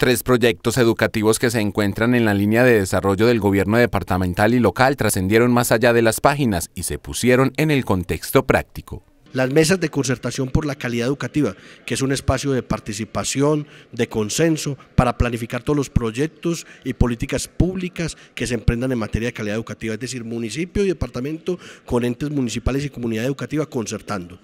Tres proyectos educativos que se encuentran en la línea de desarrollo del gobierno departamental y local trascendieron más allá de las páginas y se pusieron en el contexto práctico. Las mesas de concertación por la calidad educativa, que es un espacio de participación, de consenso, para planificar todos los proyectos y políticas públicas que se emprendan en materia de calidad educativa, es decir, municipio y departamento con entes municipales y comunidad educativa concertando.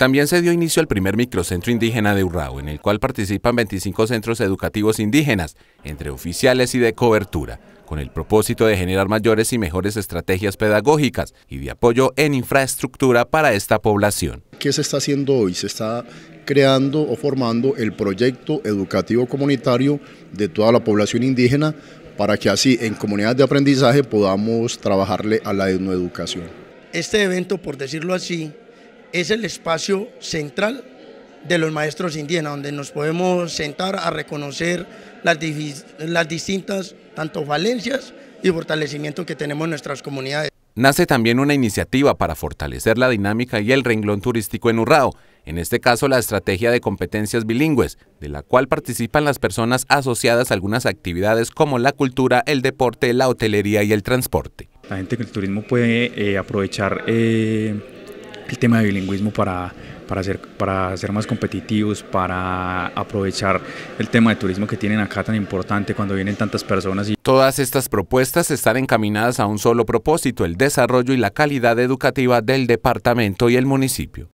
También se dio inicio al primer microcentro indígena de Urrao, en el cual participan 25 centros educativos indígenas, entre oficiales y de cobertura, con el propósito de generar mayores y mejores estrategias pedagógicas y de apoyo en infraestructura para esta población. ¿Qué se está haciendo hoy? Se está creando o formando el proyecto educativo comunitario de toda la población indígena para que así en comunidades de aprendizaje podamos trabajarle a la etnoeducación. Este evento, por decirlo así, es el espacio central de los maestros indígenas, donde nos podemos sentar a reconocer las, distintas, tanto valencias y fortalecimientos que tenemos en nuestras comunidades. Nace también una iniciativa para fortalecer la dinámica y el renglón turístico en Urrao, en este caso la estrategia de competencias bilingües, de la cual participan las personas asociadas a algunas actividades como la cultura, el deporte, la hotelería y el transporte. La gente que el turismo puede eh, aprovechar eh, el tema de bilingüismo para, ser, para ser más competitivos, para aprovechar el tema de turismo que tienen acá tan importante cuando vienen tantas personas. Y... Todas estas propuestas están encaminadas a un solo propósito, el desarrollo y la calidad educativa del departamento y el municipio.